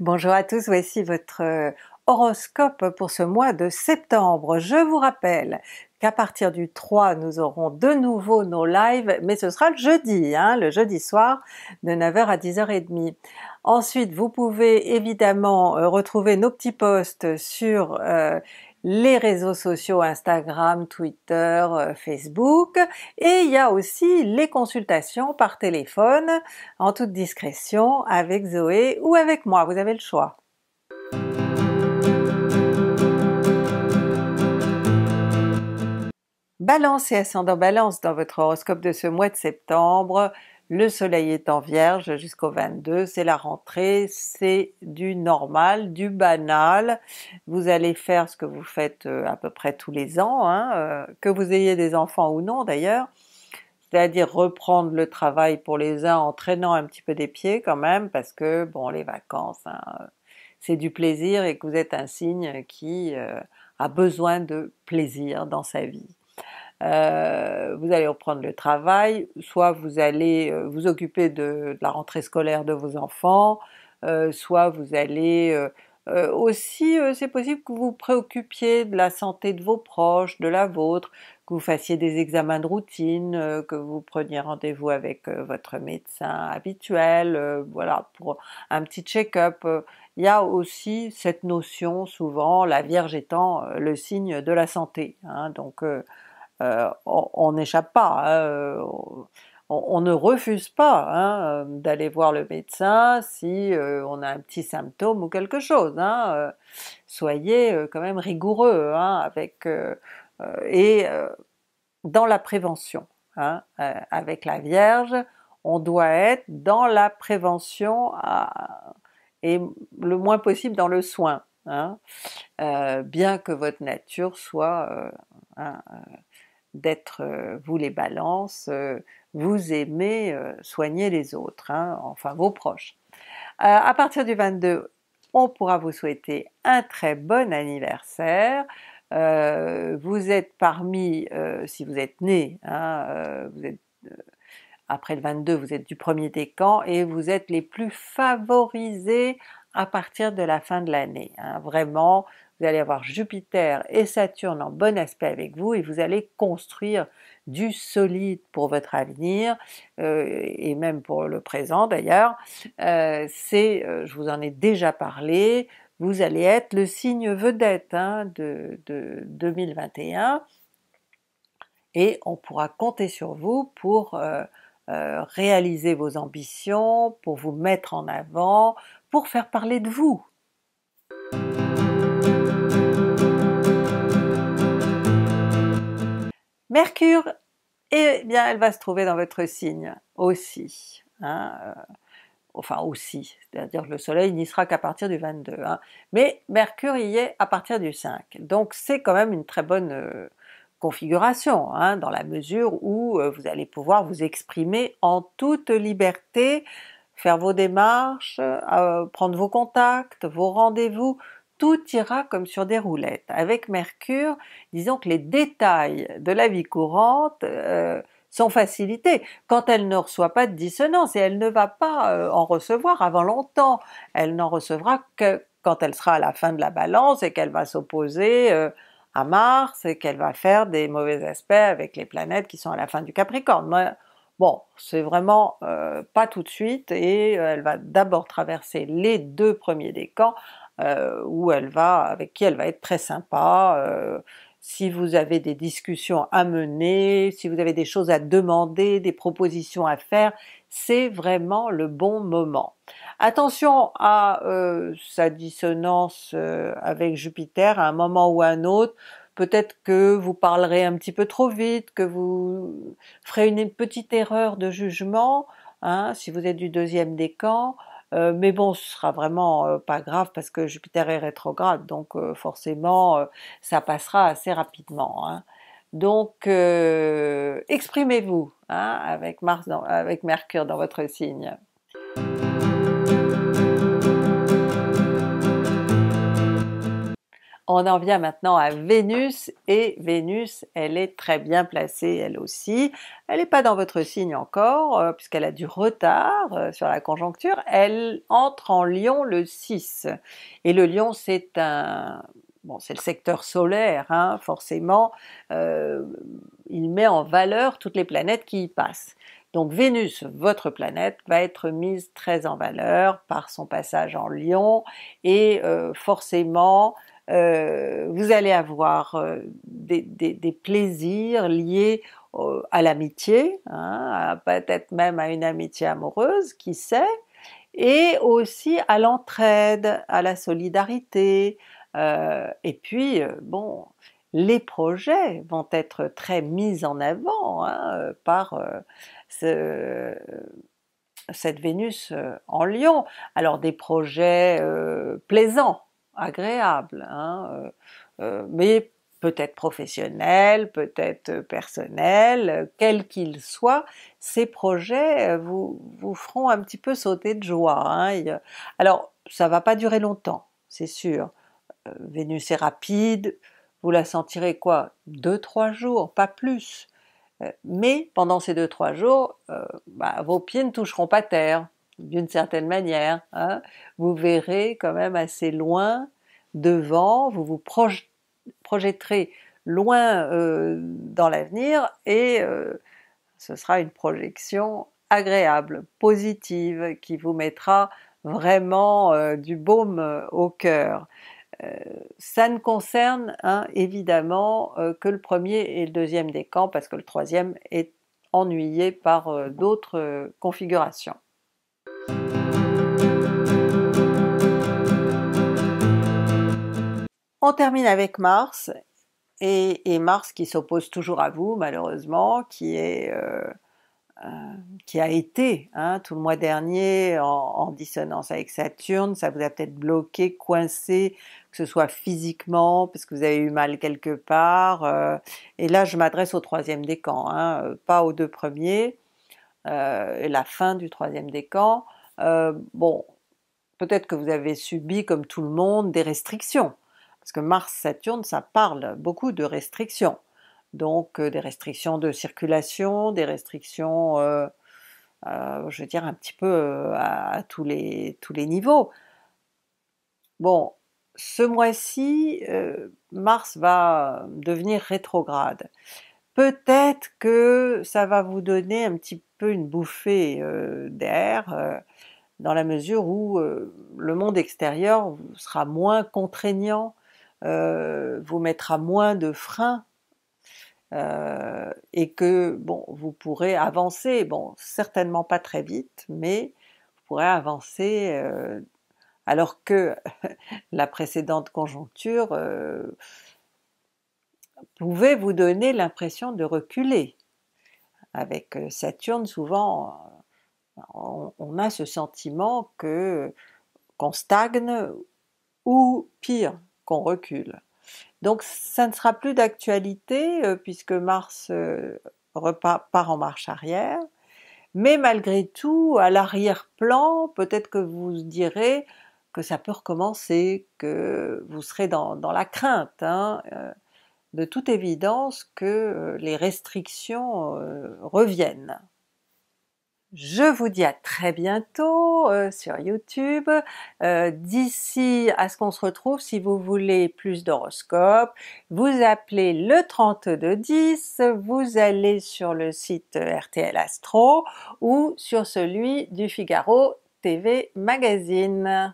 Bonjour à tous, voici votre euh, horoscope pour ce mois de septembre. Je vous rappelle qu'à partir du 3 nous aurons de nouveau nos lives, mais ce sera le jeudi, hein, le jeudi soir de 9h à 10h30. Ensuite vous pouvez évidemment euh, retrouver nos petits posts sur euh, les réseaux sociaux Instagram, Twitter, euh, Facebook et il y a aussi les consultations par téléphone en toute discrétion avec Zoé ou avec moi, vous avez le choix. Balance et ascendant Balance dans votre horoscope de ce mois de septembre, le soleil est en vierge jusqu'au 22, c'est la rentrée, c'est du normal, du banal. Vous allez faire ce que vous faites euh, à peu près tous les ans, hein, euh, que vous ayez des enfants ou non d'ailleurs, c'est-à-dire reprendre le travail pour les uns en traînant un petit peu des pieds quand même, parce que bon, les vacances, hein, c'est du plaisir et que vous êtes un signe qui euh, a besoin de plaisir dans sa vie. Euh, vous allez reprendre le travail, soit vous allez euh, vous occuper de, la rentrée scolaire de vos enfants, euh, soit vous allez aussi, c'est possible que vous vous préoccupiez de la santé de vos proches, de la vôtre, que vous fassiez des examens de routine, que vous preniez rendez-vous avec votre médecin habituel, voilà, pour un petit check-up. Il y a aussi cette notion, souvent, la Vierge étant le signe de la santé. Hein, donc, euh, on n'échappe pas. Hein, euh, on, ne refuse pas hein, euh, d'aller voir le médecin si on a un petit symptôme ou quelque chose. Hein, soyez quand même rigoureux avec et dans la prévention. avec la Vierge, on doit être dans la prévention et le moins possible dans le soin. bien que votre nature soit d'être vous les balances, vous aimez soigner les autres, hein, enfin vos proches. Euh, à partir du 22, on pourra vous souhaiter un très bon anniversaire. Euh, vous êtes parmi, si vous êtes né, hein, vous êtes, euh, après le 22, vous êtes du premier décan et vous êtes les plus favorisés à partir de la fin de l'année. Hein. Vraiment, vous allez avoir Jupiter et Saturne en bon aspect avec vous et vous allez construire du solide pour votre avenir euh, et même pour le présent d'ailleurs. Euh, c'est, euh, je vous en ai déjà parlé, vous allez être le signe vedette hein, de, 2021 et on pourra compter sur vous pour réaliser vos ambitions, pour vous mettre en avant, pour faire parler de vous. Mercure, eh bien, elle va se trouver dans votre signe aussi. Hein, euh, enfin aussi, c'est-à-dire que le Soleil n'y sera qu'à partir du 22, hein. mais Mercure y est à partir du 5. Donc c'est quand même une très bonne euh, configuration, hein, dans la mesure où euh, vous allez pouvoir vous exprimer en toute liberté faire vos démarches, euh, prendre vos contacts, vos rendez-vous, tout ira comme sur des roulettes. Avec Mercure, disons que les détails de la vie courante euh, sont facilités quand elle ne reçoit pas de dissonance et elle ne va pas euh, en recevoir avant longtemps. Elle n'en recevra que quand elle sera à la fin de la balance et qu'elle va s'opposer à Mars et qu'elle va faire des mauvais aspects avec les planètes qui sont à la fin du Capricorne. Bon, c'est vraiment euh, pas tout de suite et euh, elle va d'abord traverser les deux premiers décans euh, où elle va, avec qui elle va être très sympa. si vous avez des discussions à mener, si vous avez des choses à demander, des propositions à faire, c'est vraiment le bon moment. Attention à sa dissonance avec Jupiter à un moment ou à un autre peut-être que vous parlerez un petit peu trop vite, que vous ferez une petite erreur de jugement, hein, si vous êtes du deuxième décan, euh, mais bon, ce sera vraiment euh, pas grave parce que Jupiter est rétrograde, donc euh, forcément, ça passera assez rapidement. Hein. Donc, exprimez-vous hein, avec Mars, avec Mercure dans votre signe. On en vient maintenant à Vénus et Vénus, elle est très bien placée elle aussi. Elle n'est pas dans votre signe encore euh, puisqu'elle a du retard euh, sur la conjoncture. Elle entre en Lion le 6 et le Lion c'est un Bon, c'est le secteur solaire, hein, forcément, euh, il met en valeur toutes les planètes qui y passent. Donc Vénus, votre planète, va être mise très en valeur par son passage en Lion et forcément euh, vous allez avoir euh, des, plaisirs liés à l'amitié, hein, peut-être même à une amitié amoureuse, qui sait, et aussi à l'entraide, à la solidarité. Euh, et puis, bon, les projets vont être très mis en avant hein, par cette Vénus en Lion. Alors des projets plaisants, agréable, hein, euh, euh, mais peut-être professionnel, peut-être euh, personnel, quel qu'il soit, ces projets vous, vous feront un petit peu sauter de joie. Hein. Alors, ça va pas durer longtemps, c'est sûr. Vénus est rapide, vous la sentirez quoi Deux, trois jours, pas plus. mais pendant ces deux, trois jours, bah, vos pieds ne toucheront pas terre, d'une certaine manière. Hein. Vous verrez quand même assez loin devant, vous vous projetterez loin euh, dans l'avenir et euh, ce sera une projection agréable, positive, qui vous mettra vraiment euh, du baume au cœur. ça ne concerne hein, évidemment que le premier et le deuxième décan parce que le troisième est ennuyé par d'autres configurations. On termine avec Mars, et, Mars qui s'oppose toujours à vous, malheureusement, qui est... Euh, euh, qui a été hein, tout le mois dernier en, dissonance avec Saturne, ça vous a peut-être bloqué, coincé, que ce soit physiquement, parce que vous avez eu mal quelque part. Euh. et là, je m'adresse au troisième décan, hein, pas aux deux premiers, la fin du troisième décan. bon, peut-être que vous avez subi, comme tout le monde, des restrictions. Parce que Mars-Saturne, ça parle beaucoup de restrictions. Donc euh, des restrictions de circulation, des restrictions, euh, euh, je veux dire, un petit peu à, tous, les, tous les niveaux. Bon, ce mois-ci, Mars va devenir rétrograde. Peut-être que ça va vous donner un petit peu une bouffée d'air dans la mesure où le monde extérieur sera moins contraignant euh, vous mettra moins de freins euh, et que bon, vous pourrez avancer, bon, certainement pas très vite, mais vous pourrez avancer euh, alors que la précédente conjoncture pouvait vous donner l'impression de reculer. Avec Saturne, souvent, on, on a ce sentiment que qu'on stagne ou pire, qu'on recule. Donc ça ne sera plus d'actualité euh, puisque Mars euh, repart, part en marche arrière, mais malgré tout, à l'arrière-plan, peut-être que vous direz que ça peut recommencer, que vous serez dans, la crainte. Hein, euh, de toute évidence que les restrictions reviennent. Je vous dis à très bientôt euh, sur YouTube. Euh, d'ici à ce qu'on se retrouve, si vous voulez plus d'horoscopes, vous appelez le 3210, vous allez sur le site RTL Astro ou sur celui du Figaro TV Magazine.